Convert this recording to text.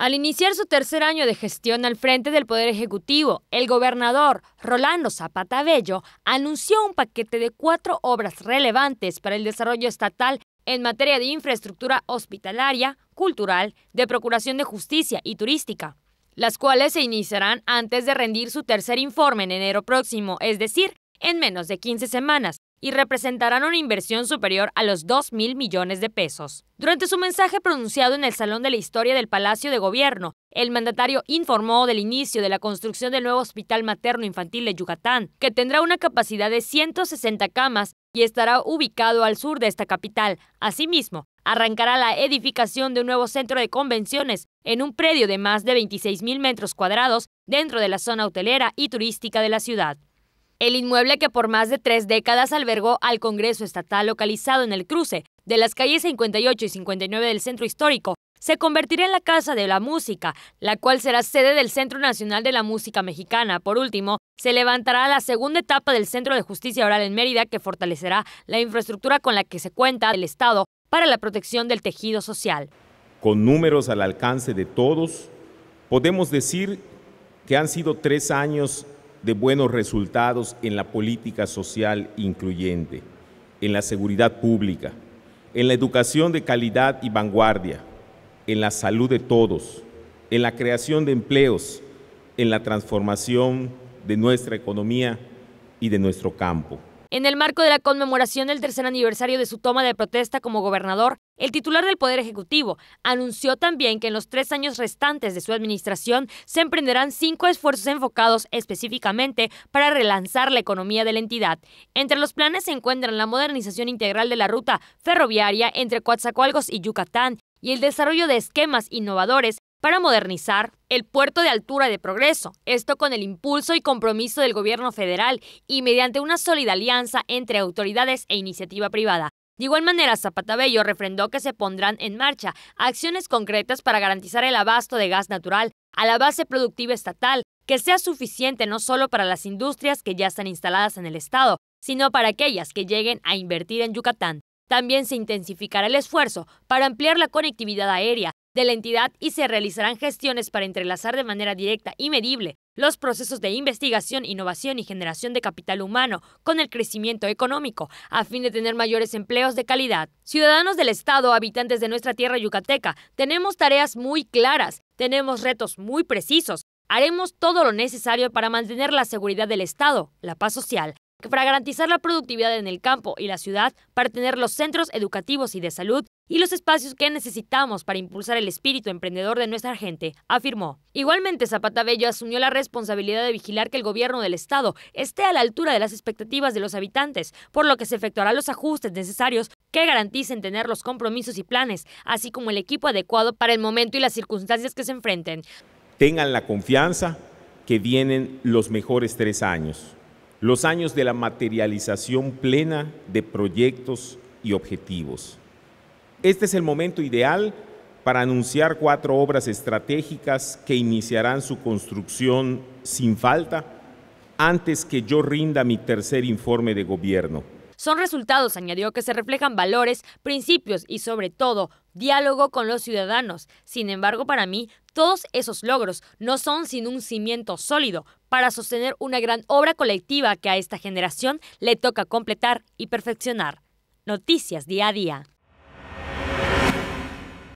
Al iniciar su tercer año de gestión al frente del Poder Ejecutivo, el gobernador Rolando Zapata Bello anunció un paquete de cuatro obras relevantes para el desarrollo estatal en materia de infraestructura hospitalaria, cultural, de procuración de justicia y turística, las cuales se iniciarán antes de rendir su tercer informe en enero próximo, es decir, en menos de 15 semanas, y representarán una inversión superior a los 2 mil millones de pesos. Durante su mensaje pronunciado en el Salón de la Historia del Palacio de Gobierno, el mandatario informó del inicio de la construcción del nuevo Hospital Materno Infantil de Yucatán, que tendrá una capacidad de 160 camas y estará ubicado al sur de esta capital. Asimismo, arrancará la edificación de un nuevo centro de convenciones en un predio de más de 26 mil metros cuadrados dentro de la zona hotelera y turística de la ciudad. El inmueble que por más de tres décadas albergó al Congreso Estatal localizado en el cruce de las calles 58 y 59 del centro histórico se convertirá en la Casa de la Música, la cual será sede del Centro Nacional de la Música Mexicana. Por último, se levantará la segunda etapa del Centro de Justicia Oral en Mérida, que fortalecerá la infraestructura con la que se cuenta el Estado para la protección del tejido social. Con números al alcance de todos, podemos decir que han sido tres años de buenos resultados en la política social incluyente, en la seguridad pública, en la educación de calidad y vanguardia, en la salud de todos, en la creación de empleos, en la transformación de nuestra economía y de nuestro campo. En el marco de la conmemoración del tercer aniversario de su toma de protesta como gobernador, el titular del Poder Ejecutivo anunció también que en los tres años restantes de su administración se emprenderán cinco esfuerzos enfocados específicamente para relanzar la economía de la entidad. Entre los planes se encuentran la modernización integral de la ruta ferroviaria entre Coatzacoalcos y Yucatán y el desarrollo de esquemas innovadores para modernizar el puerto de altura de progreso, esto con el impulso y compromiso del gobierno federal y mediante una sólida alianza entre autoridades e iniciativa privada. De igual manera, Zapata refrendó que se pondrán en marcha acciones concretas para garantizar el abasto de gas natural a la base productiva estatal, que sea suficiente no solo para las industrias que ya están instaladas en el Estado, sino para aquellas que lleguen a invertir en Yucatán. También se intensificará el esfuerzo para ampliar la conectividad aérea de la entidad y se realizarán gestiones para entrelazar de manera directa y medible los procesos de investigación, innovación y generación de capital humano con el crecimiento económico, a fin de tener mayores empleos de calidad. Ciudadanos del Estado, habitantes de nuestra tierra yucateca, tenemos tareas muy claras, tenemos retos muy precisos. Haremos todo lo necesario para mantener la seguridad del Estado, la paz social, para garantizar la productividad en el campo y la ciudad, para tener los centros educativos y de salud y los espacios que necesitamos para impulsar el espíritu emprendedor de nuestra gente, afirmó. Igualmente, Zapata Bello asumió la responsabilidad de vigilar que el gobierno del Estado esté a la altura de las expectativas de los habitantes, por lo que se efectuarán los ajustes necesarios que garanticen tener los compromisos y planes, así como el equipo adecuado para el momento y las circunstancias que se enfrenten. Tengan la confianza que vienen los mejores tres años los años de la materialización plena de proyectos y objetivos. Este es el momento ideal para anunciar cuatro obras estratégicas que iniciarán su construcción sin falta antes que yo rinda mi tercer informe de gobierno. Son resultados, añadió, que se reflejan valores, principios y sobre todo diálogo con los ciudadanos. Sin embargo, para mí, todos esos logros no son sin un cimiento sólido para sostener una gran obra colectiva que a esta generación le toca completar y perfeccionar. Noticias día a día.